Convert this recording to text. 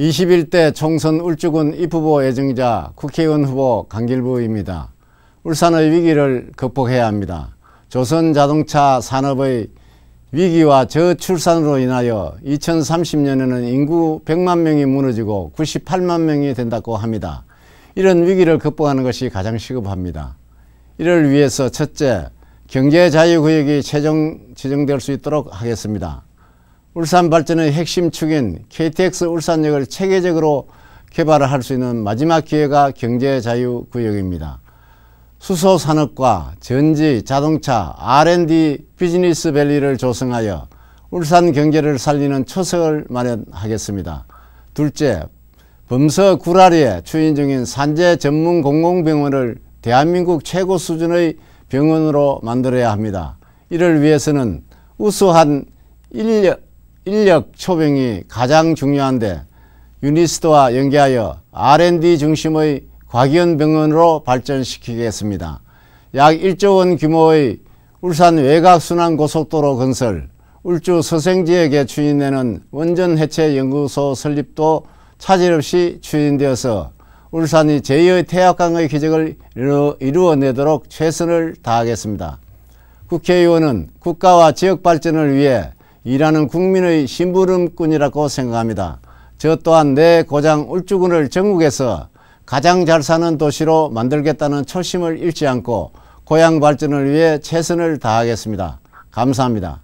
21대 총선 울주군 입후보 예정자 국회의원 후보 강길부입니다. 울산의 위기를 극복해야 합니다. 조선자동차 산업의 위기와 저출산으로 인하여 2030년에는 인구 100만 명이 무너지고 98만 명이 된다고 합니다. 이런 위기를 극복하는 것이 가장 시급합니다. 이를 위해서 첫째, 경제자유구역이 최종 지정될 수 있도록 하겠습니다. 울산 발전의 핵심 축인 KTX 울산역을 체계적으로 개발을 할수 있는 마지막 기회가 경제자유구역입니다. 수소산업과 전지, 자동차, R&D, 비즈니스 밸리를 조성하여 울산 경제를 살리는 초석을 마련하겠습니다. 둘째, 범서 구라리에 추진 중인 산재 전문 공공병원을 대한민국 최고 수준의 병원으로 만들어야 합니다. 이를 위해서는 우수한 인력, 인력 초빙이 가장 중요한데 유니스트와 연계하여 R&D 중심의 과기원 병원으로 발전시키겠습니다. 약 1조 원 규모의 울산 외곽순환 고속도로 건설, 울주 서생지역에 추진되는 원전 해체 연구소 설립도 차질 없이 추진되어서 울산이 제2의 태양광의 기적을 이루어내도록 최선을 다하겠습니다. 국회의원은 국가와 지역 발전을 위해 일하는 국민의 심부름꾼이라고 생각합니다. 저 또한 내 고장 울주군을 전국에서 가장 잘 사는 도시로 만들겠다는 초심을 잃지 않고 고향 발전을 위해 최선을 다하겠습니다. 감사합니다.